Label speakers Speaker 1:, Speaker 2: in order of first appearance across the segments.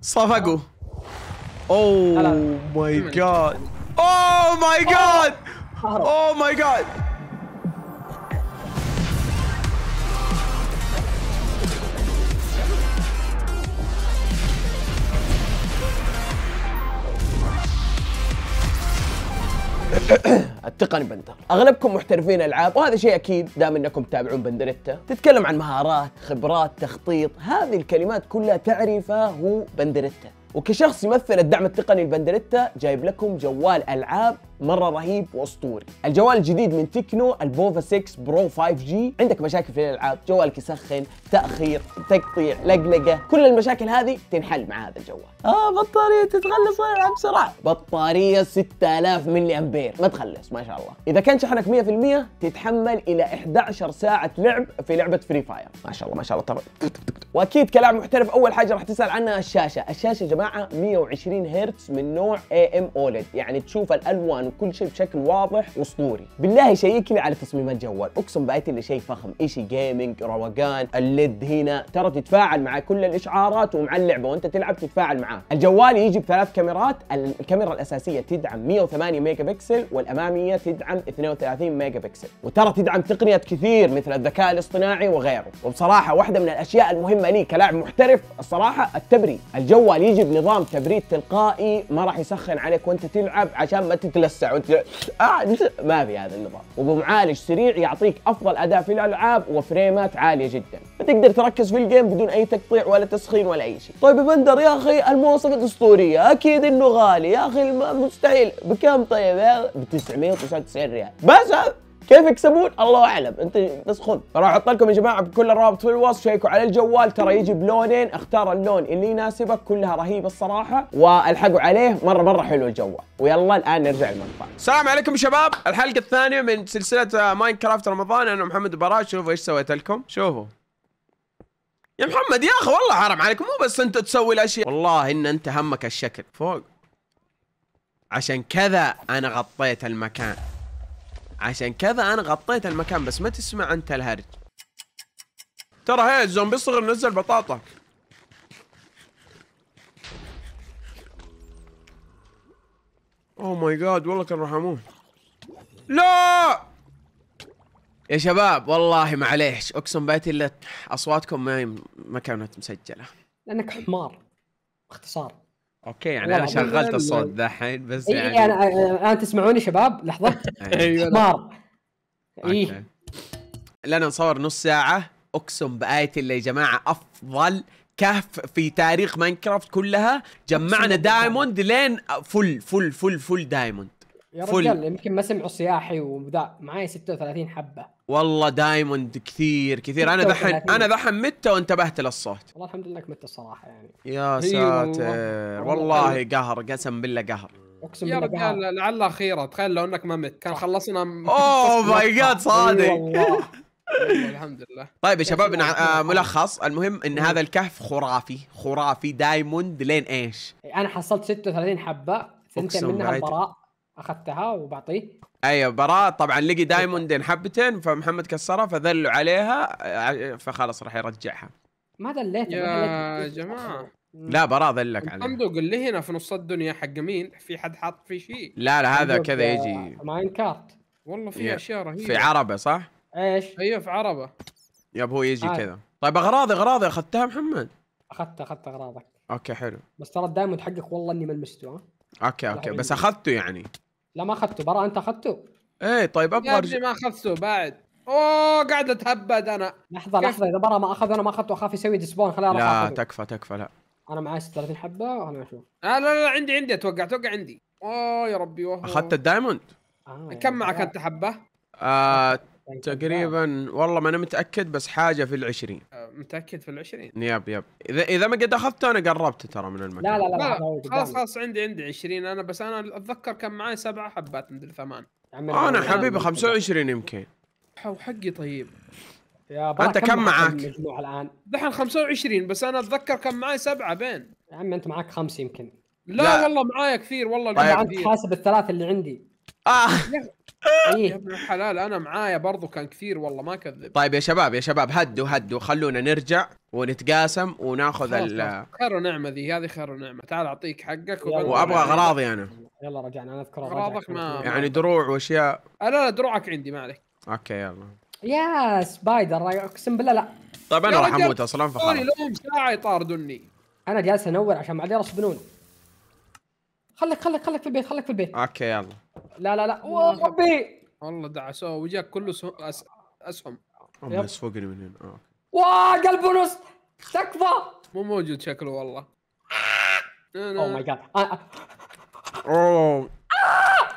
Speaker 1: Slavago. Oh my god. Oh my god. Oh, oh my god. التقني بندر اغلبكم محترفين العاب وهذا شيء اكيد دام انكم تتابعون بندريتا تتكلم عن مهارات خبرات تخطيط هذه الكلمات كلها تعرفها هو بندريتا وكشخص يمثل الدعم التقني لبندريتا جايب لكم جوال العاب مره رهيب واسطوري الجوال الجديد من تكنو البوفا 6 برو 5 جي عندك مشاكل في الالعاب جوالك يسخن تاخير تقطيع لقلقه كل المشاكل هذه تنحل مع هذا الجوال اه بطاريه تتخلص العب بسرعه بطاريه 6000 ملي امبير ما تخلص ما شاء الله اذا كان شحنك 100% تتحمل الى 11 ساعه لعب في لعبه فري فاير ما شاء الله ما شاء الله طبعا واكيد كلاعب محترف اول حاجه راح تسال عنها الشاشه الشاشه يا جماعه 120 هرتز من نوع اي ام اولد يعني تشوف الالوان عن كل شيء بشكل واضح واسطوري بالله شيكني على تصميمات جوال اقسم بايت اللي شيء فخم شيء جيمنج روقان الليد هنا ترى تتفاعل مع كل الاشعارات ومع اللعبه وانت تلعب تتفاعل معاه الجوال يجي بثلاث كاميرات الكاميرا الاساسيه تدعم 108 ميجا بكسل والاماميه تدعم 32 ميجا بكسل وترى تدعم تقنيات كثير مثل الذكاء الاصطناعي وغيره وبصراحه واحده من الاشياء المهمه لي كلاعب محترف الصراحه التبريد الجوال يجي بنظام تبريد تلقائي ما راح يسخن عليك وانت تلعب عشان ما تتلس تتوسع وانت آه ما في هذا النظام وبمعالج سريع يعطيك افضل اداء في الالعاب وفريمات عاليه جدا فتقدر تركز في الجيم بدون اي تقطيع ولا تسخين ولا اي شيء طيب بندر يا اخي المواصفات الاسطوريه اكيد انه غالي يا اخي مستحيل بكم طيب ب 999 ريال بس كيف يكسبون الله اعلم انت بس خذ راح احط لكم يا جماعه بكل الروابط في الوصف شيكوا على الجوال ترى يجي بلونين اختار اللون اللي يناسبك كلها رهيبه الصراحه والحقوا عليه مره مره حلو الجوال ويلا الان نرجع المقطع السلام عليكم شباب الحلقه الثانيه من سلسله آه، ماين كرافت رمضان انا محمد براج شوفوا ايش سويت لكم شوفوا يا محمد يا اخي والله حرام عليك مو بس انت تسوي الاشياء والله ان انت همك الشكل فوق عشان كذا انا غطيت المكان عشان كذا انا غطيت المكان بس ما تسمع انت الهرج ترى هي الزومبي الصغير نزل بطاطا اوه ماي جاد والله كان راح اموت لا يا شباب والله معليش اقسم باتي الا اصواتكم ما ما كانت مسجله
Speaker 2: لانك حمار باختصار
Speaker 1: اوكي يعني انا شغلت الصوت دحين بس إيه، يعني إيه انا
Speaker 2: الان تسمعوني شباب لحظه إيه. ايوه مار
Speaker 1: اي لنا نصور نص ساعه اقسم بايتي اللي يا جماعه افضل كهف في تاريخ ماينكرافت كلها جمعنا دايموند لين فل فل فل فل دايموند
Speaker 2: يا فل. رجال يمكن ما سمعوا صياحي وذا معي 36 حبه
Speaker 1: والله دايموند كثير كثير انا دحين انا دحين مت وانتبهت للصوت
Speaker 2: والله الحمد لله انك مت الصراحه يعني
Speaker 1: يا أيوة، ساتر والله قهر قسم بالله قهر
Speaker 2: اقسم يا رجال لعلها خيره تخيل لو انك ما مت كان خلصنا اوه ماي جاد صادق
Speaker 1: الحمد لله طيب يا شباب آه، ملخص المهم ان هذا الكهف خرافي خرافي دايموند لين ايش
Speaker 2: انا حصلت 36 حبه ثنتين منها براء اخذتها وبعطيه
Speaker 1: ايوه براء طبعا لقي دايموندين حبتين فمحمد كسرها فذلوا عليها فخلاص راح يرجعها
Speaker 2: ما ذليت يا جماعه لا
Speaker 1: براء ذلك عليه الحمد
Speaker 2: اللي هنا في نص الدنيا حق مين في حد حاط فيه شيء لا لا هذا كذا يجي ماين كارت والله في اشياء رهيبه في
Speaker 1: عربه صح؟
Speaker 2: ايش؟ ايوه في عربه
Speaker 1: يب هو يجي آه. كذا طيب اغراضي اغراضي اخذتها محمد؟
Speaker 2: اخذت اخذت اغراضك اوكي حلو بس ترى الدايموند حقك والله اني ملمسته ها؟
Speaker 1: اوكي اوكي بس اخذته يعني
Speaker 2: لا ما اخذته برا انت اخذته ايه طيب ابغى ارجع ما اخذته بعد اوه قاعد اتهبد انا لحظه لحظه اذا برا ما اخذ انا ما اخذته اخاف يسوي ديسبون خليني لا أخذه.
Speaker 1: تكفى تكفى لا
Speaker 2: انا معي 36 حبه وانا اشوف لا لا لا عندي عندي اتوقع اتوقع عندي اوه يا ربي اخذت الدايموند آه كم معك انت حبه؟
Speaker 1: آه طيب، تقريبا والله ما انا متاكد بس حاجه في العشرين
Speaker 2: آه، متاكد في العشرين
Speaker 1: يب يب اذا اذا ما قد اخذته انا قربت ترى من المكان لا لا لا, لا خلاص
Speaker 2: خلاص عندي عندي 20 انا بس انا اتذكر كان معي سبعه حبات مدري ثمان انا حبيبي
Speaker 1: 25 يمكن
Speaker 2: حقي طيب يا انت كم, كم معاك؟ المجموع الان دحين 25 بس انا اتذكر كان معي سبعه بين يا عمي انت معاك خمس يمكن لا, لا والله معايا كثير والله طيب انت حاسب الثلاثه اللي عندي اه إيه. يا ابن الحلال انا معايا برضو كان كثير والله ما كذب طيب يا شباب يا شباب
Speaker 1: هدوا هدوا خلونا نرجع ونتقاسم وناخذ ال
Speaker 2: خير ونعمه ذي هذه خير ونعمه تعال اعطيك حقك وابغى اغراضي انا يلا رجعنا انا اذكر اغراضك ما يعني
Speaker 1: دروع واشياء
Speaker 2: لا لا دروعك عندي ما عليك اوكي يلا يا سبايدر اقسم بالله لا
Speaker 1: طيب انا راح اموت اصلا فخلاص
Speaker 2: لهم ساعه يطاردوني انا جالس انور عشان بعدين يرسبنون خليك خليك خليك في البيت خليك في البيت اوكي يلا لا لا لا وربي والله دعسوه وجاك كله اسهم الله
Speaker 1: يسوقني من هنا اه
Speaker 2: واه قلب ونص تكفى مو موجود شكله والله او ماي جاد
Speaker 1: اوه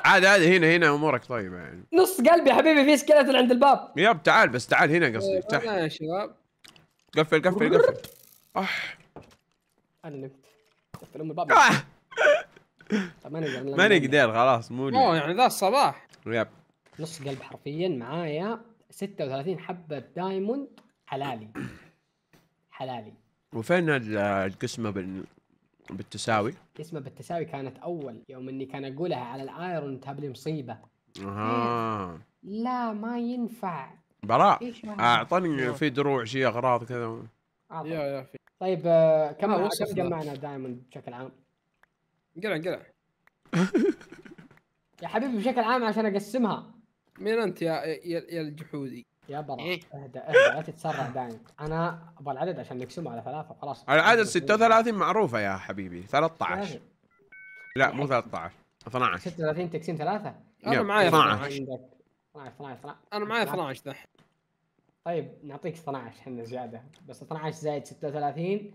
Speaker 1: عادي عادي هنا هنا امورك طيبه يعني
Speaker 2: نص قلبي يا حبيبي في سكلتن عند الباب
Speaker 1: ياب تعال بس تعال هنا قصدي تحت يا شباب قفل قفل قفل
Speaker 2: اح انا نمت آه. قفل ام الباب آه. ما طيب، نقدر ماني قدير
Speaker 1: خلاص مو اوه يعني
Speaker 2: ذا الصباح يب نص قلب حرفيا معايا 36 حبه دايموند حلالي حلالي
Speaker 1: وفين القسمه بال... بالتساوي؟
Speaker 2: قسمه بالتساوي كانت اول يوم اني كان اقولها على الايرون تاب لي مصيبه
Speaker 1: اها
Speaker 2: لا ما ينفع براء اعطني في
Speaker 1: دروع شي اغراض كذا
Speaker 2: يا يا في طيب آه، كم جمعنا دايموند بشكل عام؟ انقلع انقلع يا حبيبي بشكل عام عشان اقسمها مين انت يا يا, يا الجحودي يا برا اهدى اهدى لا تتسرع دايم انا ابغى العدد عشان نقسمه على ثلاثه وخلاص
Speaker 1: العدد 36 معروفه يا حبيبي 13 لا مو 13 12
Speaker 2: 36 تقسيم ثلاثه انا معايا 12 12 12 انا معايا 12 دحين طيب نعطيك 12 احنا زياده بس 12 زائد 36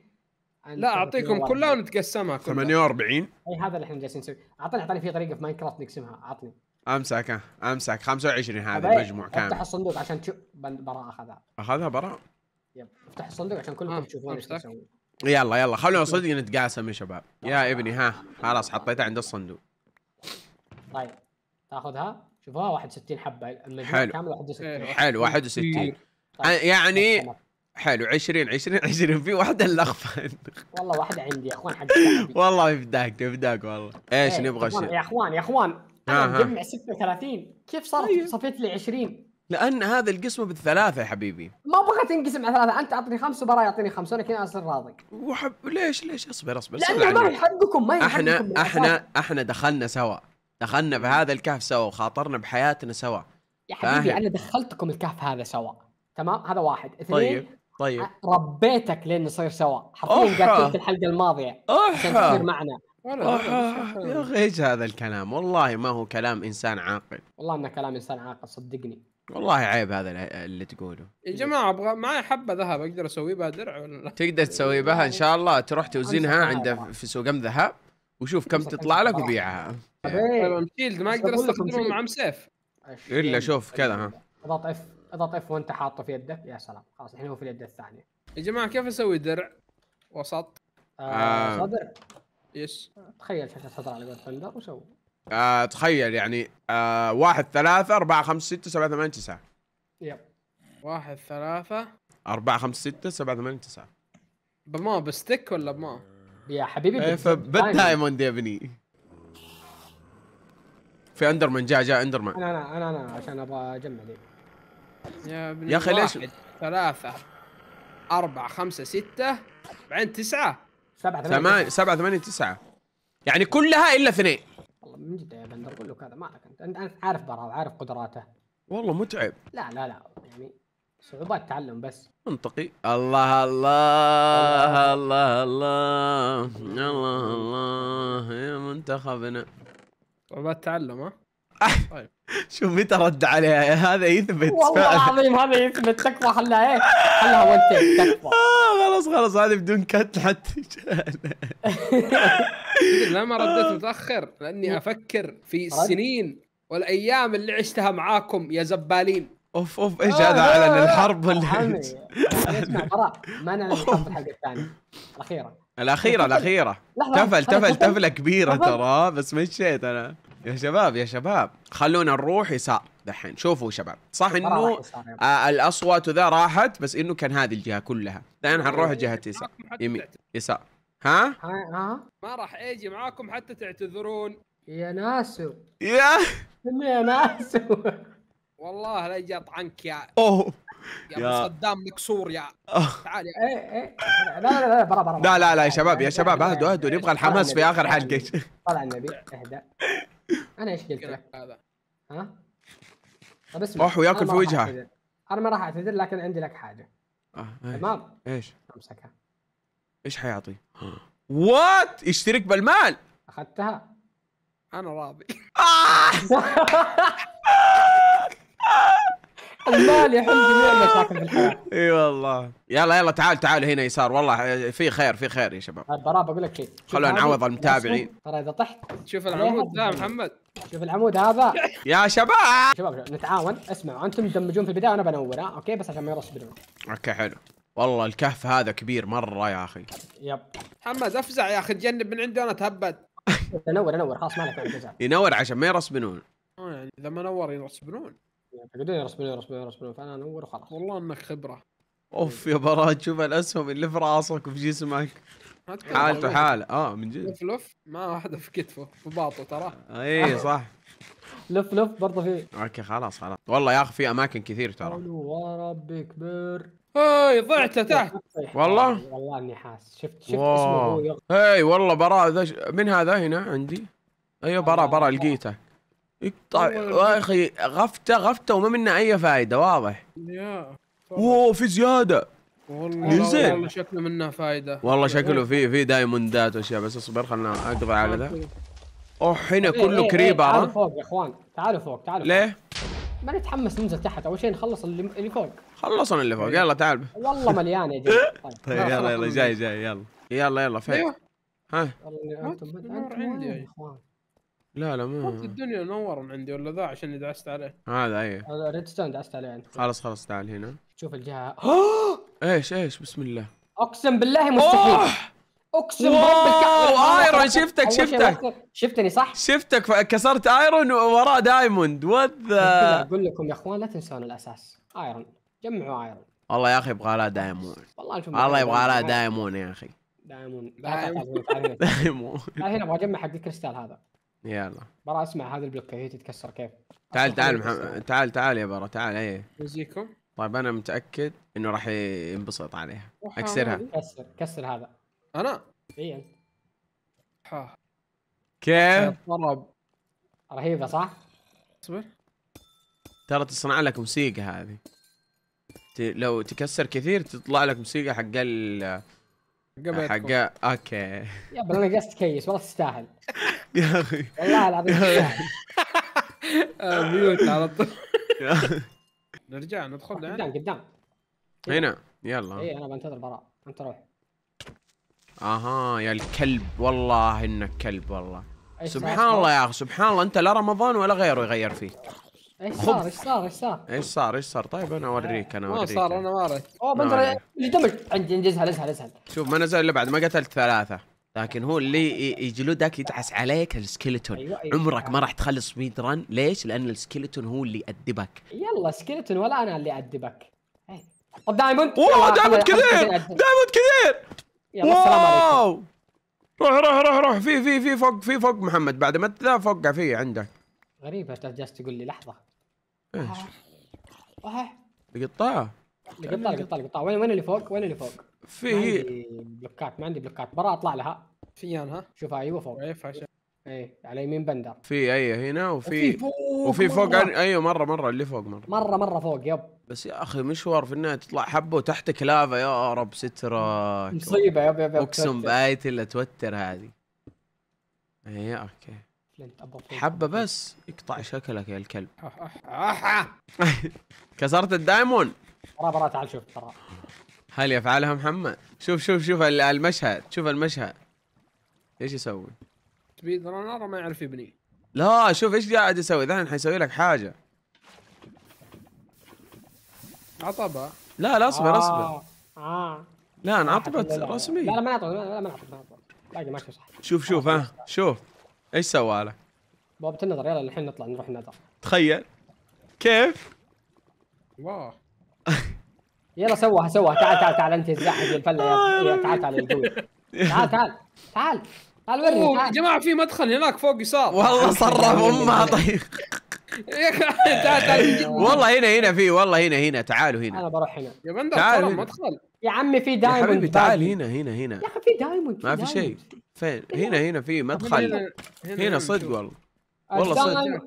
Speaker 2: لا اعطيكم كلها ونتقسمها
Speaker 1: كلها 48 اي
Speaker 2: هذا اللي احنا جالسين نسوي اعطني اعطني في طريقه في ماين كرافت نقسمها اعطني
Speaker 1: امسك امسك 25 هذا المجموع كامل افتح
Speaker 2: الصندوق عشان تشوف براء اخذها اخذها براء يب افتح الصندوق عشان كلكم آه، تشوفون ايش تسوون
Speaker 1: يلا يلا خلونا صدق نتقاسم يا شباب يا ابني ها خلاص حطيتها عند الصندوق
Speaker 2: طيب تاخذها شوفوها 61 حبه المجموع كامل 61 حلو 61
Speaker 1: إيه، يعني حلو 20 20 20 في واحده اللي
Speaker 2: والله واحده عندي يا اخوان حق
Speaker 1: والله يفداك يفداك والله ايش ايه نبغى شيء يا
Speaker 2: اخوان يا اخوان انا مجمع 36 كيف صارت أيه. صفيت لي 20
Speaker 1: لان هذا القسمه بالثلاثه يا حبيبي
Speaker 2: ما ابغى تنقسم على ثلاثه انت اعطني خمسه برا يعطيني خمسه انا كذا اصير راضي وحب
Speaker 1: ليش ليش اصبر اصبر لانه ما
Speaker 2: يحقكم ما يحقكم احنا احنا
Speaker 1: احنا دخلنا سوا دخلنا في هذا الكهف سوا وخاطرنا بحياتنا سوا
Speaker 2: يا حبيبي فاهم. انا دخلتكم الكهف هذا سوا تمام هذا واحد اثنين
Speaker 1: طيب. طيب
Speaker 2: ربيتك لين نصير سوا حرفيا قاتلت الحلقه الماضيه عشان تصير معنا يا اخي
Speaker 1: ايش هذا الكلام والله ما هو كلام انسان عاقل
Speaker 2: والله انه كلام انسان عاقل صدقني والله
Speaker 1: عيب هذا اللي تقوله
Speaker 2: يا جماعه ابغى معي حبه ذهب اقدر اسوي بها درع ولا لا
Speaker 1: تقدر تسوي بها ان شاء الله تروح توزنها عنده في سوق ام ذهب وشوف كم تطلع لك وبيعها
Speaker 2: شيلد طيب. ما اقدر استخدمه مع مسيف الا
Speaker 1: شوف كذا ها
Speaker 2: اضغط اف اضغط اف وانت حاطه في يدك يا سلام خلاص الحين هو في اليد الثانيه يا جماعه كيف اسوي درع وسط؟ آه، آه. صدر يس تخيل شاشه صدر على قول فندر وسوي
Speaker 1: آه تخيل يعني آه واحد ثلاثة أربعة خمسة ستة سبعة ثمانية تسعة
Speaker 2: يب واحد ثلاثة
Speaker 1: أربعة خمسة ستة سبعة ثمانية تسعة
Speaker 2: بما بستك ولا بما؟ يا
Speaker 1: حبيبي ايه بالدايموند يا بني في اندرمان جاء جاء اندرمان انا انا انا, أنا عشان
Speaker 2: ابغى اجمع دي يا, يا اخي ليش ثلاثة أربعة خمسة ستة بعدين تسعة سبعة ثمانية سبعة ثمانية
Speaker 1: تسعة يعني كلها إلا اثنين
Speaker 2: والله من جد يا بندر أقول لك هذا مالك أنت أنت عارف برا عارف قدراته والله متعب لا لا لا يعني صعوبات تعلم بس
Speaker 1: منطقي الله الله الله الله الله الله يا منتخبنا
Speaker 2: صعوبات تعلم ها أه.
Speaker 1: طيب شو متى رد عليها هذا يثبت والله العظيم
Speaker 2: هذا يثبت تكفى خلها ايه
Speaker 1: خلها وانت تكفى آه خلاص خلاص هذه بدون كت حتى
Speaker 2: ما رديت متاخر لاني افكر في السنين والايام اللي عشتها معاكم يا زبالين اوف اوف ايش هذا اعلن آه، آه، الحرب اللي آه، اسمع براء ما انا الحلقه الثانيه الاخيره
Speaker 1: الاخيره الاخيره
Speaker 2: تفل تفل تفله كبيره ترى
Speaker 1: بس مشيت انا يا شباب يا شباب خلونا نروح يسار دحين شوفوا شباب صح انه آه الاصوات وذا راحت بس انه كان هذه الجهه كلها الحين حنروح جهه يسار يمين يسار ها؟
Speaker 2: ها ما راح اجي معاكم حتى تعتذرون يا ناسو يا يا ناسو والله لا اجي اطعنك يا اوه يا صدام مكسور يا تعال يا إيه، إيه. لا لا لا برا برا لا لا لا يا شباب يا شباب اهدوا اهدوا نبغى الحماس في اخر حلقه طلع النبي اهدى انا ايش قلت لك؟ هذا ها؟ طب اسمع روح وياكل في وجهه انا ما راح اعتذر لكن عندي لك حاجه
Speaker 1: آه. ايش؟ امسكها ايش حيعطي؟ وات يشترك بالمال اخذتها
Speaker 2: انا راضي آه! المال يحل جميع المشاكل في الحياه
Speaker 1: اي والله يلا يلا تعال تعال هنا يسار والله في خير في خير يا شباب
Speaker 2: براب اقول لك شيء خلونا نعوض المتابعين ترى اذا طحت شوف العمود ذا محمد شوف العمود هذا يا شباب شباب نتعاون اسمعوا انتم تدمجون في البدايه وانا بنور اوكي بس عشان ما يرسبلون
Speaker 1: اوكي حلو والله الكهف هذا كبير مره يا اخي
Speaker 2: يب محمد افزع يا اخي تجنب من عندي انا تهبد نور نور خلاص ما لك
Speaker 1: ينور عشان ما يرسبنون
Speaker 2: يعني اذا ما نور يرسبنون فقالوا لي رسبوا لي رسبوا لي رسبوا لي فانا انور وخلاص والله انك خبره
Speaker 1: اوف يا براج شوف الاسهم اللي في راسك وفي جسمك حالته حاله اه من جد
Speaker 2: لف لف ما واحده في كتفه في باطه ترى
Speaker 1: اي صح
Speaker 2: لف لف برضه في
Speaker 1: اوكي خلاص خلاص والله يا اخي في اماكن كثير ترى
Speaker 2: ربي كبير اي ضعت تحت والله والله اني حاس شفت شفت اسمه هو اي والله براء
Speaker 1: ذا من هذا هنا عندي ايوه براء براء لقيته يقطع يا اخي غفته غفته وما منها اي فائده واضح يا اوه في زياده
Speaker 2: والله والله شكله منها فائده والله شكله
Speaker 1: في في دايموندات واشياء بس اصبر خلنا اقضي على ذا اوه هنا إيه، كله إيه، إيه، كريبر تعالوا فوق
Speaker 2: يا اخوان تعالوا فوق تعالوا ليه؟ ما نتحمس ننزل تحت اول شيء نخلص اللي فوق
Speaker 1: خلصنا اللي فوق يلا تعال
Speaker 2: والله مليان يا جماعه طيب. طيب يلا يلا
Speaker 1: جاي جاي يلا يلا يلا فين؟ أيوه. ها
Speaker 2: والله انتم عندي يا اخوان
Speaker 1: لا لا ما في
Speaker 2: الدنيا نور من عندي ولا ذا عشان دعست عليه هذا اي هذا ريد ستون دعست عليه انت
Speaker 1: خلاص خلاص تعال هنا
Speaker 2: شوف الجهه
Speaker 1: ايش ايش بسم الله
Speaker 2: اقسم بالله مستحيل اقسم بالله ايرون شفتك شفتك شفتني صح؟
Speaker 1: شفتك كسرت ايرون وراه دايموند وات
Speaker 2: اقول لكم يا اخوان لا تنسون الاساس ايرون جمعوا ايرون
Speaker 1: والله يا اخي يبغى لها دايمون والله الله يبغى لها دايمون يا اخي
Speaker 2: دايمون دايمون هنا ابغى اجمع حق الكريستال هذا يلا برا اسمع هذا البلوك هي تتكسر كيف
Speaker 1: تعال تعال محمد تعال تعال يا برا تعال ايه يجيكم طيب انا متاكد انه راح ينبسط عليها اكسرها
Speaker 2: كسر كسر هذا انا اي انت كيف طرب رهيبه صح اصبر
Speaker 1: ترى تصنع لك موسيقى هذه ت... لو تكسر كثير تطلع لك موسيقى حق ال
Speaker 2: حق
Speaker 1: اوكي يا
Speaker 2: بلا انا قست كيس والله تستاهل يا اخي والله العظيم ميوت آه، على طول نرجع ندخل آه، قدام قدام
Speaker 1: هنا إيه. يلا اي انا
Speaker 2: بنتظر براء انت روح
Speaker 1: اها يا الكلب والله انك كلب والله سبحان الله يا اخي سبحان الله انت لا رمضان ولا غيره يغير فيك
Speaker 2: ايش صار ايش صار ايش صار
Speaker 1: ايش صار ايش صار طيب انا اوريك انا اوريك ما صار انا
Speaker 2: ما اوه بندر ايش دمج عندي انجزها اسهل اسهل
Speaker 1: شوف ما نزل الا بعد ما قتلت ثلاثه لكن هو اللي يجلدك يدعس عليك السكيلتون أيوة أيوة. عمرك ما راح تخلص سبيد ران ليش لان السكيلتون هو اللي يأدبك
Speaker 2: يلا سكيلتون ولا انا اللي أدبك طب دايموند اوه دايموند كثير دايموند كثير يلا روح روح روح
Speaker 1: روح في في في فوق في فوق محمد بعد ما تذا فوق في عندك
Speaker 2: غريبه جالس تقول لي لحظه ايش؟ القطاع القطاع القطاع لقطاه وين وين اللي فوق؟ وين اللي فوق؟ في عندي بلوكات ما عندي بلوكات برا اطلع لها فيان ها شوف ايوه فوق اي ايه على يمين بندر
Speaker 1: في اي هنا وفي وفي فوق, وفي فوق عن... ايوه مره مره اللي فوق مره
Speaker 2: مره مره فوق يب بس يا اخي مشوار في النهايه تطلع حبه وتحتك
Speaker 1: لافا يا رب سترك مصيبه
Speaker 2: يب يب يب اقسم باية
Speaker 1: اللي توتر هذه اي اوكي حبه بس يقطع شكلك يا الكلب كسرت الدايمون
Speaker 2: برا برا تعال شوف برا
Speaker 1: هل يفعلها محمد شوف شوف شوف المشهد شوف المشهد ايش يسوي
Speaker 2: تبي ترى نارا ما يعرف يبني
Speaker 1: لا شوف ايش قاعد يسوي ذحين حيسوي لك حاجه عطبه لا لا اصبر آه. اصبر آه. لا انعطبت رسمي لا
Speaker 2: لا ما انعطبت لا ما انعطبت باقي
Speaker 1: شوف شوف ها شوف ايش سوى لك
Speaker 2: بوابة النظر يلا الحين نطلع نروح النظر تخيل كيف؟ واو يلا سوها سوها تعال تعال تعال انت الزاحف حق الفله آه، يا تعال تعال يا تعال تعال تعال تعال يا جماعه في مدخل هناك فوق يسار والله صرف امها طيب تعال
Speaker 1: تعال والله هنا هنا في والله هنا هنا تعالوا هنا
Speaker 2: انا بروح هنا يا بندر تعال مدخل يا عمي في دايموند يا حبيبي تعال هنا
Speaker 1: هنا هنا يا اخي
Speaker 2: في دايموند ما في شيء
Speaker 1: فين هنا هنا في مدخل هنا صدق والله
Speaker 2: والله صدق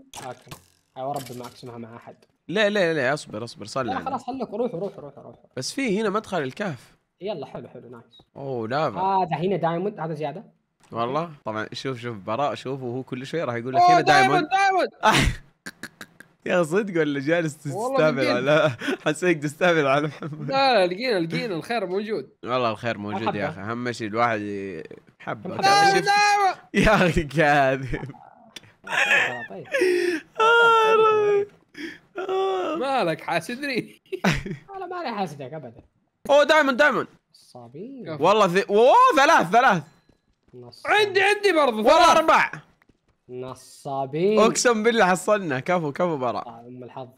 Speaker 2: اي ورب ما اقسمها مع احد
Speaker 1: لا لا لا اصبر اصبر صلي لا خلاص
Speaker 2: خليك روح روح روح روح
Speaker 1: بس في هنا مدخل الكهف
Speaker 2: يلا حلو حلو نايس
Speaker 1: اوه لافا
Speaker 2: هذا هنا دايموند هذا زياده
Speaker 1: والله طبعا شوف شوف براء شوف وهو كل شوي راح يقول لك هنا دايموند
Speaker 2: دايموند
Speaker 1: يا صدق ولا جالس تستهبل على حسيك تستهبل على محمد
Speaker 2: لا لا لقينا لقينا الخير موجود
Speaker 1: والله الخير موجود يا اخي اهم شيء الواحد يحب
Speaker 2: يا اخي كاذب طيب. آه، طيب، طيب، آه. مالك حاسدني؟ انا ماني حاسدك ابدا
Speaker 1: اوه دائما دائما
Speaker 2: صابين
Speaker 1: والله ذي... اوه ثلاث ثلاث
Speaker 2: نصابين. عندي عندي برضه والله اربع
Speaker 1: نصابين اقسم بالله حصلنا كفو كفو براء
Speaker 2: آه، ام الحظ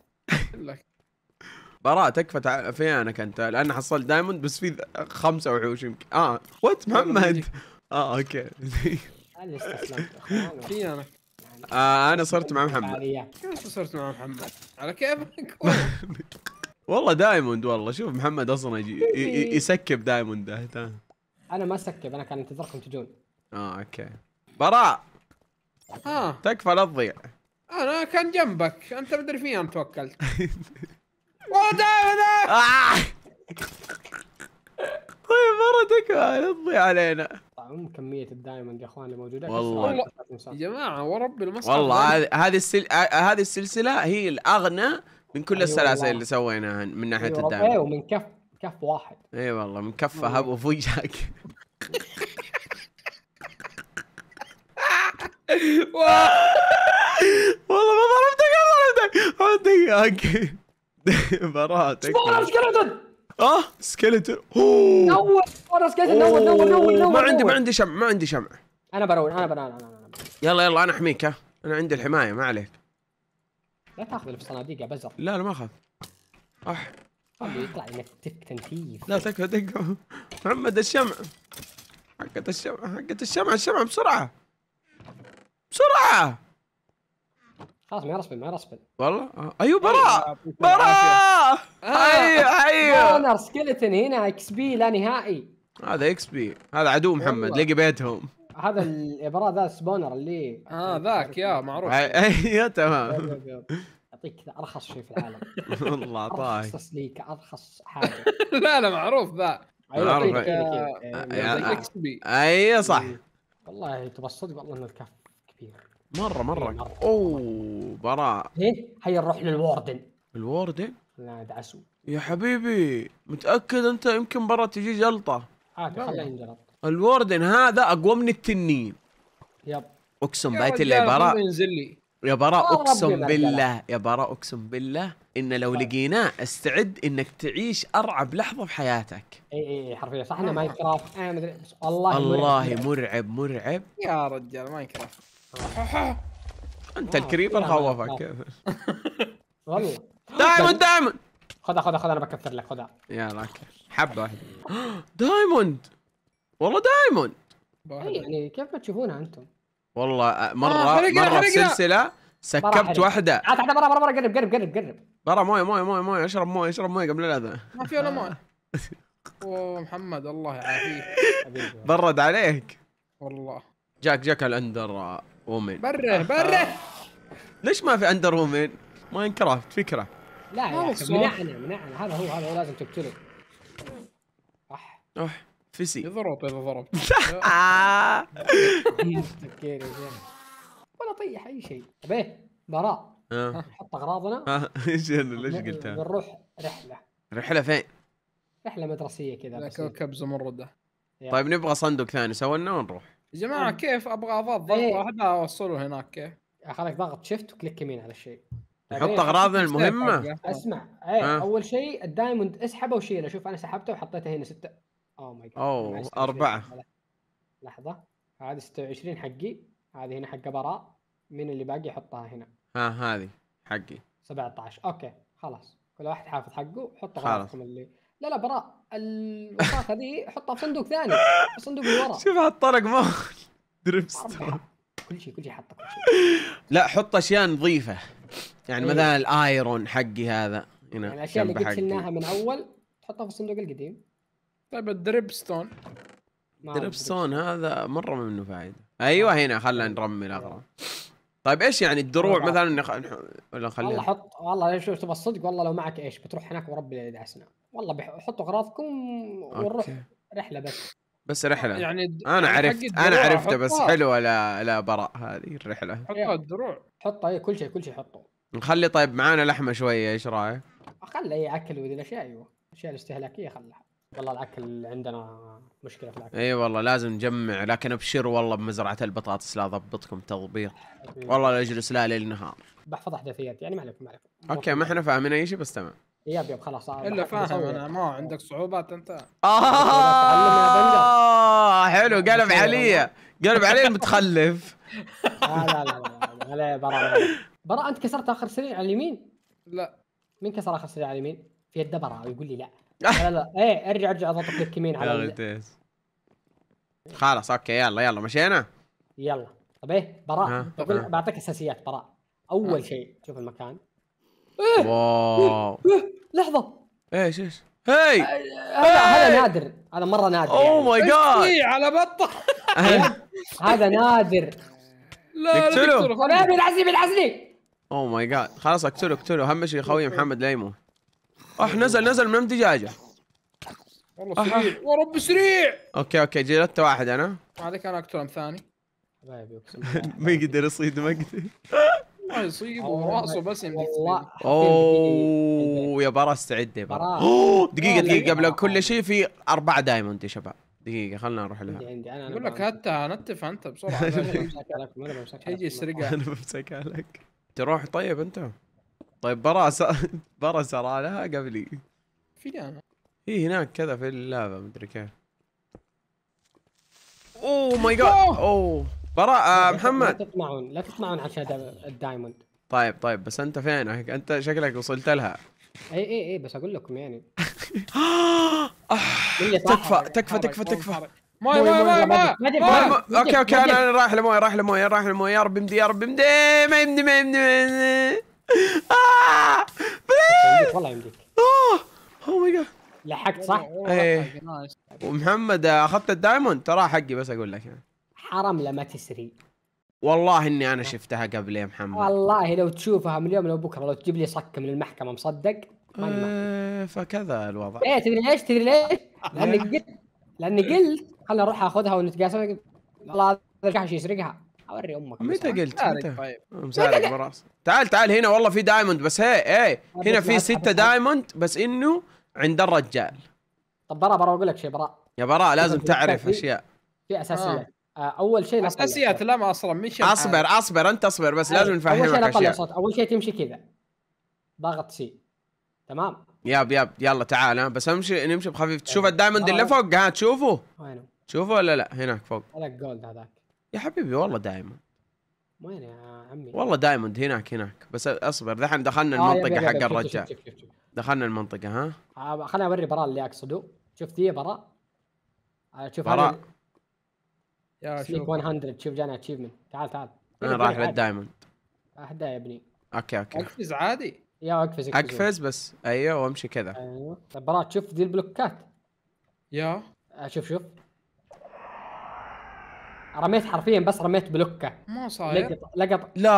Speaker 1: براء تكفى في فينك انت لان حصلت دايموند بس في خمسه وحوش يمكن اه وات محمد اه اوكي
Speaker 2: انا استسلمت فينك
Speaker 1: آه انا صرت مع محمد
Speaker 2: كيف صرت مع محمد؟ على كيفك
Speaker 1: والله دايموند والله شوف محمد اصلا يجي يسكب دايموند ده
Speaker 2: انا ما سكب انا كان انتظركم تجون
Speaker 1: اه اوكي براء ها آه. تكفى لا تضيع
Speaker 2: انا كان جنبك انت مدري فيه انا توكلت والله دايموند آه! طيب مره تكفى لا تضيع علينا المطعم كميه الدايموند يا اخوان الموجوده والله يا جماعه ورب المصعد والله
Speaker 1: هذه السل... آه، هذه السلسله هي الاغنى من كل أيوة السلاسل اللي سويناها من ناحيه أيوة الدايموند ايوه
Speaker 2: من كف كف واحد
Speaker 1: اي أيوة والله من كفه هب وفي وجهك والله ما ضربتك ما ضربتك دقيقة اوكي براءة ايش سكيلتون اه سكلتون آه،
Speaker 2: اول خلاص كيف نور نور نور ما عندي ما
Speaker 1: عندي شمع ما عندي شمع
Speaker 2: انا بروح انا بنام انا
Speaker 1: يلا يلا انا احميك ها انا عندي الحمايه ما عليك
Speaker 2: لا تاخذ اللي في الصناديق يا بزر لا لا ما اخذ اح طيب، يطلع لك تك تنفيف
Speaker 1: لا تكفى تكفى محمد الشمع حقت الشمع حقت الشمع الشمع بسرعه
Speaker 2: بسرعه خلاص ما يرسبل ما يرسبل والله آه. ايوه براء أيوه، براء ايوه ايوه انا آه، سكلتن هنا اكس بي لا نهائي
Speaker 1: هذا اكس بي هذا عدو محمد لقي بيتهم
Speaker 2: هذا الابره ذا سبونر اللي اه ذاك يا معروف ايوه تمام يعطيك ارخص شيء في العالم والله طايق ارخص تسليك ارخص حاجه لا لا معروف ذا أيوة، آه، اكس بي
Speaker 1: اي أيوة، صح
Speaker 2: والله تبى الصدق والله ان الكف كبير
Speaker 1: مره مره اوه براء إيه؟ هيا نروح للواردن الواردن؟
Speaker 2: لا دعسوا
Speaker 1: يا حبيبي متاكد انت يمكن برا تجي جلطه
Speaker 2: هات ينجلط
Speaker 1: الوردن هذا اقوى من التنين يب اقسم بايت اللي براء يا براء اقسم بالله يا براء اقسم بالله ان لو طيب. لقيناه استعد انك تعيش ارعب لحظه في حياتك
Speaker 2: اي اي حرفيا صح انه ماين كرافت انا مدري والله والله
Speaker 1: مرعب مرعب
Speaker 2: يا رجال ماين كرافت انت الكريبر خوفك والله دايما دايما خذها خذها خذها انا بكثر لك خذها يلا حبه
Speaker 1: واحده دايموند والله دايموند
Speaker 2: يعني كيف ما تشوفونها انتم
Speaker 1: والله آه، مره آه حرقنا مره خلقنا. سلسله سكبت واحده تعال
Speaker 2: تعال برا برا برا قرب قرب قرب قرب
Speaker 1: برا مويه مويه مويه مويه اشرب مويه اشرب مويه قبل الاذى
Speaker 2: ما في ولا مويه اوه محمد الله يعافيك
Speaker 1: برد عليك والله جاك جاك الاندر وومن
Speaker 2: بره آه. بره
Speaker 1: ليش ما في اندر وومن؟ ماين كرافت فكره
Speaker 2: لا يا اخي منعنا منعنا هذا هو هذا هو لازم تقتله روح فسي يضرب اذا ضربت ولا طيح اي شيء ابيه براء آه. نحط اغراضنا
Speaker 1: آه، ايش ليش قلتها؟ بنروح رحله رحله فين؟
Speaker 2: رحله مدرسيه كذا كوكب زمرده
Speaker 1: طيب نبغى صندوق ثاني سوينا ونروح
Speaker 2: يا جماعه كيف ابغى اضغط ضغط إيه. واحد اوصله هناك كيف؟ خليك ضغط شيفت وكليك يمين على الشيء نحط اغراضنا المهمه اسمع ايه آه. اول شيء الدايموند اسحبه وشيله شوف انا سحبته وحطيته هنا سته اوه ماي جاد اوه اربعه لحظه هذه 26 حقي هذه هنا حق براء مين اللي باقي يحطها هنا
Speaker 1: ها هذه حقي
Speaker 2: 17 اوكي خلاص كل واحد حافظ حقه حطه خلاص اللي لا لا براء الوساخة دي حطها في صندوق ثاني في صندوق اللي ورا شوف هالطرق ما دريبستون كل شيء كل شيء حطه كل شيء
Speaker 1: لا حط اشياء نظيفه يعني إيه. مثلا الايرون حقي هذا هنا يعني الاشياء اللي قلت من اول
Speaker 2: تحطها في الصندوق القديم طيب الدريب ستون
Speaker 1: ستون هذا مره ما منه فائده ايوه آه. هنا خلينا نرمي الاغراض آه. طيب ايش يعني الدروع مثلا نخ... ولا نخليها والله
Speaker 2: حط والله شوف تبغى الصدق والله لو معك ايش بتروح هناك وربي اللي والله بح... حطوا اغراضكم ونروح رحله بس
Speaker 1: بس رحله يعني انا يعني عرفت انا عرفته بس حلوه لا لا براء هذه الرحله
Speaker 2: حطها إيه. الدروع حطها اي كل شيء كل شيء حطه
Speaker 1: نخلي طيب معانا لحمه شويه ايش رايك؟
Speaker 2: خلي اي اكل وذي الاشياء ايوه الاشياء الاستهلاكيه خلها والله العكل عندنا مشكله في العكل
Speaker 1: اي أيوة والله لازم نجمع لكن ابشر والله بمزرعه البطاطس لا ضبطكم تضبيط والله لا اجلس لا ليل نهار
Speaker 2: بحفظ احداثيات يعني ما عليكم ما عليكم اوكي ما
Speaker 1: احنا يعني. فاهمين اي شيء بس تمام
Speaker 2: يا بيب خلاص الا فاهم انا ما عندك صعوبات انت اه
Speaker 1: حلو قلب علي قلب علي
Speaker 2: المتخلف لا لا لا برا برا انت كسرت اخر سرير على اليمين لا مين كسر اخر سرير على اليمين؟ في يده برا يقول لي لا لا لا ايه ارجع ارجع اضغط كليك يمين على
Speaker 1: خلاص اوكي يلا يلا مشينا
Speaker 2: يلا طب ايه براء بعطيك اساسيات براء اول شيء شوف المكان ايه واو إيه، لحظه ايش ايش هاي هذا نادر هذا مره نادر اوه يعني. ماي جاد على بطه هذا نادر لا اقتله إيه، العزيم العزيم
Speaker 1: اوه ماي جاد خلاص اقتله اقتله اهم شيء خوي محمد لا يموت اح آه، نزل نزل من الدجاجه
Speaker 2: والله سريع ورب سريع
Speaker 1: اوكي اوكي جلدت واحد انا
Speaker 2: هذاك انا اقتلهم ثاني
Speaker 1: ما يقدر يصيد ما يقدر
Speaker 2: ما يصيبه راسه بس
Speaker 1: اوه يا برا استعد يا برا دقيقه دقيقه قبل كل شيء في اربعه دايموند يا شباب دقيقة خلنا نروح لها
Speaker 2: اقول لك هاتها نتف انت بسرعة انا بمسكها لك انا بمسكها
Speaker 1: لك تروح طيب انت طيب برا س... برا سرى لها قبلي في انا هي هناك كذا في اللافا مدري كيف
Speaker 2: اوه ماي جاد اوه
Speaker 1: برا محمد
Speaker 2: لا تطمعون لا تطمعون عشان الدايموند
Speaker 1: طيب طيب بس انت فينك انت شكلك وصلت لها
Speaker 2: اي اي اي بس اقول لكم يعني طيب، تكفى تكفى طيب، تكفى تكفى موي موي موي اوكي اوكي انا رايح
Speaker 1: لموي رايح لموي رايح لموي يا رب امدي يا رب امدي ما يمدي ما يمدي آه يمديك اوه ماي جاد
Speaker 2: لحقت صح؟ ايه, إيه.
Speaker 1: ومحمد آه، اخذت الدايموند ترى حقي بس اقول لك يعني
Speaker 2: حرام لما تسري
Speaker 1: والله اني انا شفتها قبل يا محمد
Speaker 2: والله لو تشوفها من اليوم لو بكره لو تجيب لي صك من المحكمه مصدق إيه، فكذا الوضع ايه تدري ليش تدري ليش؟ لاني إيه. قلت لاني قلت خلنا نروح اخذها ونتقاسم والله هذا الكحش يسرقها اوري امك متى قلت متى طيب. مسارق براس
Speaker 1: تعال تعال هنا والله في دايموند بس هي ايه هنا في ستة دايموند بس انه عند الرجال
Speaker 2: طب براء براء اقول لك شيء براء
Speaker 1: يا براء لازم تعرف اشياء
Speaker 2: في اساسيات آه. آه. اول شيء اساسيات لا ما اصلا مش اصبر اصبر
Speaker 1: انت اصبر بس إيه، لازم نفهمك اشياء
Speaker 2: اول شيء تمشي كذا ضغط سي تمام
Speaker 1: ياب ياب يلا تعال بس امشي نمشي بخفيف تشوف الدايموند اللي آه. فوق ها تشوفه وينه تشوفه ولا لا هناك فوق
Speaker 2: هذا جولد هذاك يا حبيبي
Speaker 1: والله دايموند
Speaker 2: وين يا عمي؟ والله
Speaker 1: دايموند هناك هناك بس اصبر دحين دخلنا آه، المنطقه آه حق الرجال دخلنا المنطقه ها؟
Speaker 2: آه خليني اوري براء اللي اقصده شفت ذي براء؟ آه، شوف براء يا شوف 100 شوف جاني اتشيفمنت تعال تعال انا رايح للدايموند اهدا يا ابني اوكي اوكي اقفز عادي يا اقفز اقفز
Speaker 1: بس ايوه وامشي كذا
Speaker 2: ايوه طيب، براء شوف ذي البلوكات يا آه، شوف شوف رميت حرفيا بس رميت بلوكه مو صاير لقط لقط لا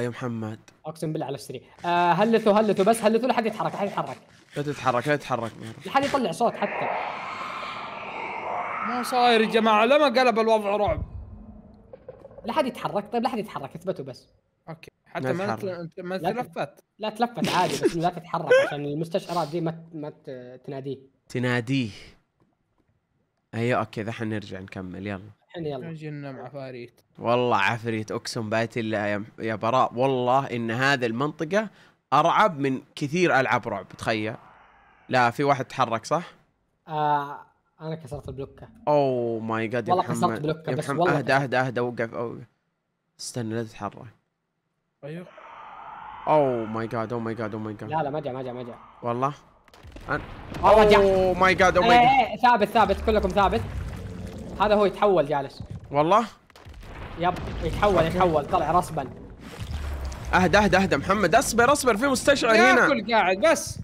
Speaker 2: يا محمد اقسم بالله على السريع آه، هلثوا هلثوا بس هلثوا لحد يتحرك لحد يتحرك لا تتحرك لا تتحرك لحد يطلع صوت حتى مو صاير يا جماعه لما قلب الوضع رعب لحد يتحرك طيب لحد يتحرك اثبتوا بس اوكي حتى ما ما تلفت لا تلفت عادي بس لا تتحرك عشان المستشعرات دي ما ما تناديه
Speaker 1: تناديه ايوه اوكي ذحين نرجع نكمل يلا
Speaker 2: الحين يلا مع عفاريت
Speaker 1: والله عفريت اقسم بات الله يا, يا براء والله ان هذه المنطقه ارعب من كثير العاب رعب تخيل لا في واحد تحرك صح؟
Speaker 2: آه انا كسرت البلوكه
Speaker 1: اوه ماي جاد يا والله محمد كسرت بلوكه بس محمد والله اهدى اهدى اهدى وقف اوقف استنى لا تتحرك ايوه اوه ماي جاد اوه ماي جاد اوه ماي جاد لا لا ما جاء ما جاء ما جاء والله
Speaker 2: انا اوه ماي جاد اوه ماي إيه، جاد إيه، ثابت ثابت كلكم ثابت هذا هو يتحول جالس والله يب يتحول يتحول طلع رسبا
Speaker 1: اهدى اهدى اهدى محمد اصبر اصبر في مستشعر هنا ياكل
Speaker 2: قاعد بس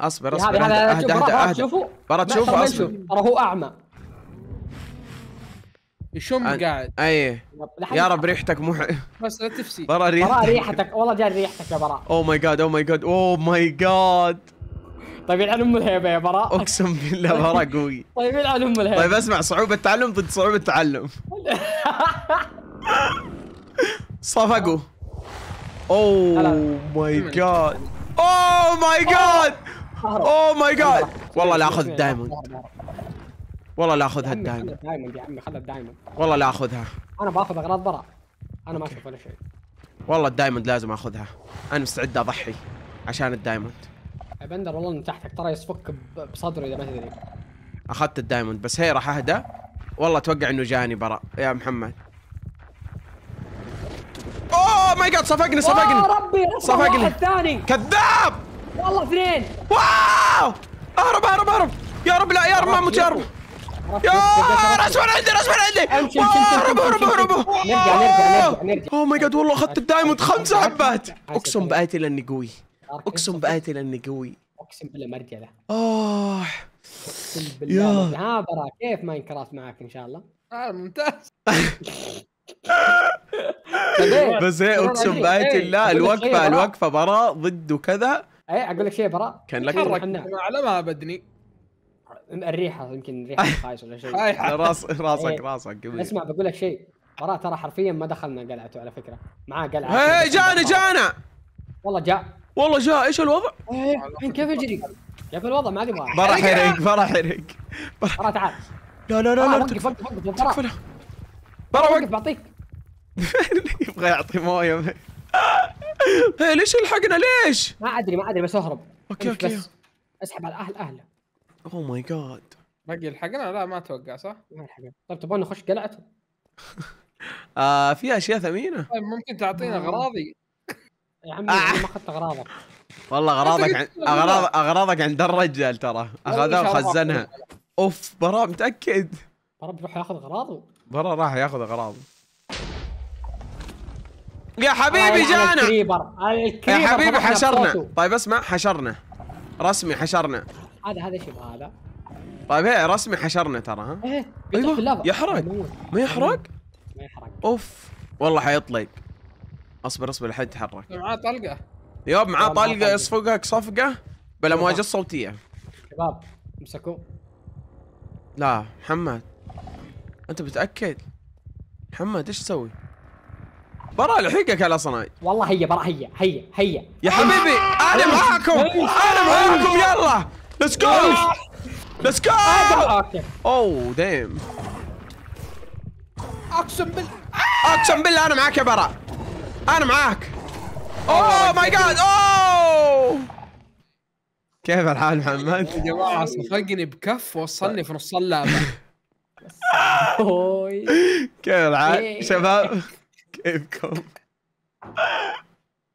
Speaker 1: اصبر اصبر اهدى اهدى اهدى برا تشوفه برا تشوفه اصبر
Speaker 2: ترى هو اعمى يشم
Speaker 1: أن... قاعد اي يا رب ريحتك مو
Speaker 2: بس لا تفسي برا ريحتك برا ريحتك والله جاي ريحتك يا برا
Speaker 1: او ماي جاد او ماي جاد او ماي جاد
Speaker 2: طيب يلعن ام الهيبه يا براء
Speaker 1: اقسم بالله براء قوي
Speaker 2: طيب يلعن ام الهيبه طيب
Speaker 1: اسمع صعوبه تعلم ضد صعوبه تعلم صفقوا اوه oh ماي جاد
Speaker 2: oh اوه ماي جاد اوه ماي جاد
Speaker 1: والله لا اخذ الدايموند والله لا اخذها الدايموند
Speaker 2: دايموند يا عمي خلها الدايموند
Speaker 1: والله لا اخذها
Speaker 2: انا باخذ اغراض براء انا ما اشوف ولا شيء
Speaker 1: والله الدايموند لازم اخذها انا مستعد اضحي عشان الدايموند
Speaker 2: بندر والله من تحتك ترى يصفك بصدره اذا ما تدري
Speaker 1: اخذت الدايموند بس هي راح اهدى والله اتوقع انه جاني برا يا محمد اوه ماي جاد صفقني صفقني ربي صفقني الثاني كذاب والله اثنين واو اهرب اهرب اهرب يا رب لا يا رب ما اموت يا رب يا رسول عندي رسول عندي اهرب اهرب اهرب نرجع نرجع نرجع اوه ماي جاد والله اخذت الدايموند خمس حبات اقسم بايتي لاني قوي إيه؟ اقسم بآيتي اني قوي
Speaker 2: اقسم بالله مرجله ارجع
Speaker 1: له
Speaker 2: اقسم بالله آه، برا كيف ماين كرافت معك ان شاء الله؟ آه ممتاز بس هي اقسم بآيتي إيه، لا الوقفه الوقفه
Speaker 1: برا ضد وكذا
Speaker 2: اي اقول لك شيء برا كان لك على ما بدني الريحه يمكن ريحه خايس ولا شيء راس راسك إيه. راسك اسمع بقول لك شيء برا ترى حرفيا ما دخلنا قلعته على فكره معاه قلعه هي جانا جانا والله جاء والله جاء ايش الوضع؟ الحين كيف يجري؟ كيف الوضع ما ادري برا إيه، حرق إيه. برا حرق برا تعال لا لا لا آه، لا وقف وقف وقف برا وقف بعطيك
Speaker 1: يبغى يعطي مويه
Speaker 2: هي ليش الحقنا ليش؟ ما ادري ما ادري بس اهرب اوكي اوكي اسحب على الاهل اهله اوه ماي جاد باقي الحقنا لا ما اتوقع صح؟ ما الحقنا طيب تبغون نخش قلعته؟
Speaker 1: آه في اشياء ثمينه
Speaker 2: طيب ممكن تعطينا آه. اغراضي يا عمي آه. ما اخذت اغراضك
Speaker 1: والله اغراضك اغراض اغراضك عند الرجال ترى اخذها وخزنها اوف برا متاكد برا بيروح ياخذ اغراضه برا راح ياخذ اغراضه
Speaker 2: يا حبيبي جانا الكريبر. الكريبر يا حبيبي حشرنا
Speaker 1: طيب اسمع حشرنا رسمي حشرنا
Speaker 2: هذا هذا شو هذا
Speaker 1: طيب هي رسمي حشرنا ترى ها
Speaker 2: إيه، ايوه يحرق ما يحرق ما يحرق
Speaker 1: اوف والله حيطلق اصبر اصبر لحد يتحرك
Speaker 2: معاه طلقه
Speaker 1: يوب معاه طلقه يصفقك صفقه بلا مواجهه صوتيه
Speaker 2: شباب امسكوه
Speaker 1: لا محمد انت متاكد محمد ايش تسوي؟ برا لحقك على صنايع
Speaker 2: والله هيا برا هيا هيا هيا يا حبيبي
Speaker 1: انا آه. معاكم آه. انا معاكم يلا ليتس جو ليتس جو اوه ديم اقسم بالله اقسم بالله انا معاك يا برا انا معاك اوه ماي جاد اوه كيف الحال محمد؟ يا جماعه
Speaker 2: صفقني بكف وصلني في نص اللعبه
Speaker 1: كيف الحال إيه. شباب
Speaker 2: كيفكم؟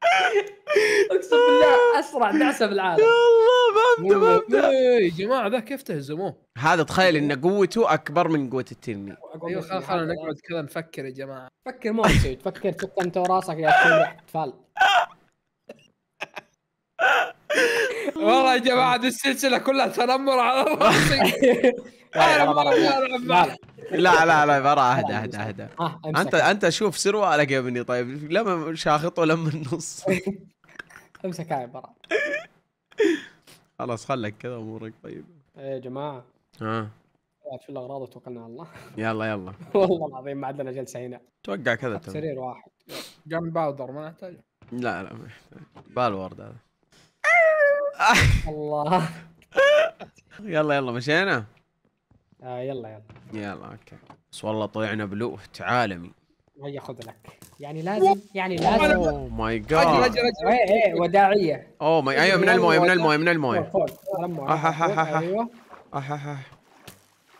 Speaker 2: اقسم بالله اسرع دعسه بالعالم يا الله ما ابدا يا إيه، جماعه ذا كيف تهزموه؟
Speaker 1: هذا تخيل ان قوته اكبر من قوه التنمي
Speaker 2: ايوه خلنا نقعد كذا نفكر يا جماعه فكر مو سعيد فكر تحط انت وراسك يا اطفال والله يا جماعه السلسله كلها تنمر على راسي انا ما العب
Speaker 1: لا لا لا برا اهدى اهدى اهدى آه، انت انت شوف سروالك على جبني طيب لما شاخط ولما النص
Speaker 2: امسك هاي برا
Speaker 1: خلاص خلك كذا امورك طيبه
Speaker 2: ايه يا جماعه ها آه، في الاغراض وتوكلنا على الله
Speaker 1: يلا يلا
Speaker 2: والله العظيم ما عندنا جلسه هنا توقع
Speaker 1: كذا سرير
Speaker 2: واحد جنب باودر ما نحتاج
Speaker 1: لا لا ما يحتاج بالورد هذا الله يلا يلا مشينا آه يلا يلا يلا اوكي بس والله طلعنا بلوت عالمي
Speaker 2: هيا خذ لك يعني لازم يعني لازم اوه ماي جاد اجل ايه, إيه، وداعيه
Speaker 1: اوه oh ماي ايوه من المويه من المويه من المويه ايوه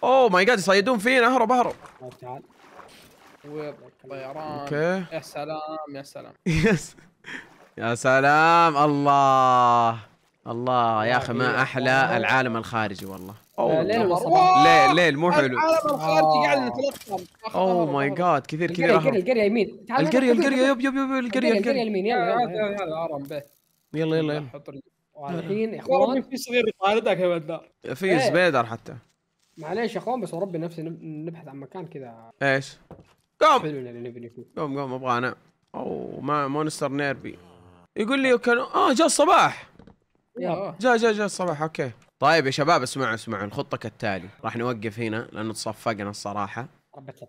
Speaker 1: اوه ماي جاد يصيدون فينا اهرب اهرب
Speaker 2: طيب، تعال طيران اوكي يا سلام يا سلام
Speaker 1: يس يا سلام الله الله يا اخي ما احلى العالم الخارجي والله آه، ليل ليل مو حلو العالم الخارجي آه. قاعد اوه ماي جاد كثير كثير القريه
Speaker 2: القريه يمين القريه القريه يب يب يب القريه القريه يمين يلا يلا ارم به يلا يلا يلا آه. الحين يا اخوان في صغير يطاردك يا بدر في سبيدر إيه. حتى معليش يا اخوان بس وربي نفسي نبحث عن مكان كذا ايش؟ قوم
Speaker 1: قوم قوم ابغى انا اوه ما مونستر نيربي يقول لي كانوا اه جاء الصباح جاء جاء جاء الصباح اوكي طيب يا شباب اسمعوا اسمعوا الخطه كالتالي راح نوقف هنا لانه تصفقنا الصراحه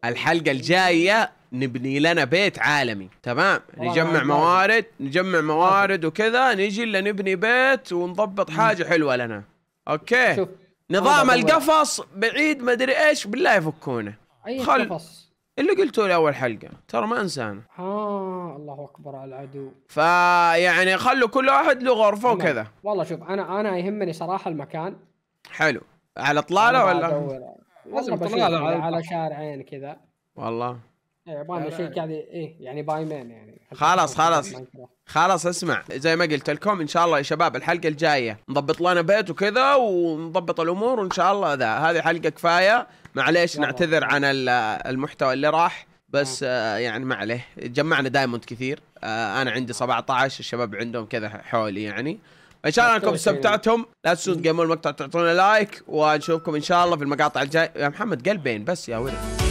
Speaker 1: الحلقه الجايه نبني لنا بيت عالمي تمام نجمع موارد نجمع موارد وكذا نجي الا نبني بيت ونضبط حاجه حلوه لنا اوكي نظام القفص بعيد ما ادري ايش بالله يفكونه اي خل... قفص اللي قلته لي اول حلقه ترى ما انسى انا
Speaker 2: ها الله اكبر على العدو
Speaker 1: فيعني خلوا كل واحد له غرفه وكذا
Speaker 2: والله شوف انا انا يهمني صراحه المكان
Speaker 1: حلو على طلاله ولا والله على, على
Speaker 2: شارعين كذا والله يبغى شيء قاعد ايه يعني باي مان يعني خلاص خلاص
Speaker 1: خلاص اسمع زي ما قلت لكم ان شاء الله يا شباب الحلقه الجايه نضبط لنا بيت وكذا ونضبط الامور وان شاء الله ذا هذه حلقه كفايه معليش نعتذر عن المحتوى اللي راح بس آه، يعني ما عليه جمعنا دايموند كثير آه، انا عندي 17 الشباب عندهم كذا حولي يعني ان شاء الله انكم استمتعتم لا تنسون تقيمون المقطع تعطونا لايك ونشوفكم ان شاء الله في المقاطع الجايه يا محمد قلبين بس يا ولد